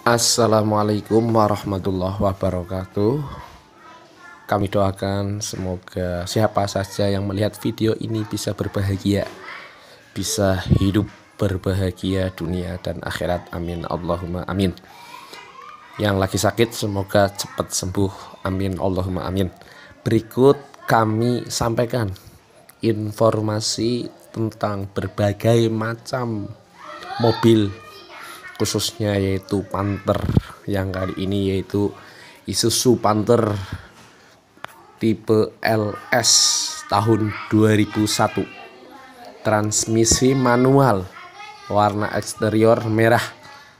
Assalamualaikum warahmatullahi wabarakatuh. Kami doakan semoga siapa saja yang melihat video ini bisa berbahagia, bisa hidup berbahagia dunia dan akhirat. Amin. Allahumma amin. Yang lagi sakit semoga cepat sembuh. Amin. Allahumma amin. Berikut kami sampaikan informasi tentang berbagai macam mobil khususnya yaitu Panther yang kali ini yaitu Isuzu Panther tipe LS tahun 2001 transmisi manual warna eksterior merah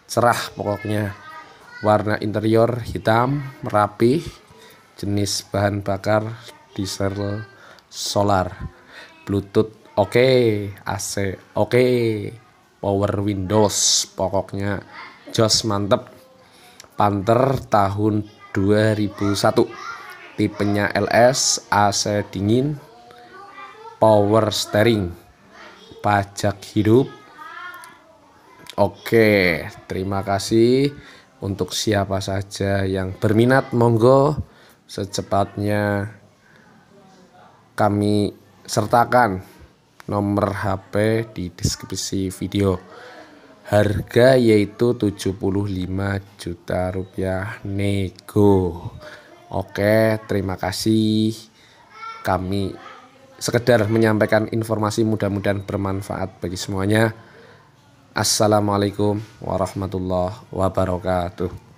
cerah pokoknya warna interior hitam rapi jenis bahan bakar diesel solar bluetooth oke okay. AC oke okay power Windows pokoknya jos mantep Panther tahun 2001 tipenya LS AC dingin power steering pajak hidup Oke terima kasih untuk siapa saja yang berminat monggo secepatnya kami sertakan nomor HP di deskripsi video. Harga yaitu 75 juta rupiah nego. Oke, terima kasih. Kami sekedar menyampaikan informasi mudah-mudahan bermanfaat bagi semuanya. Assalamualaikum warahmatullahi wabarakatuh.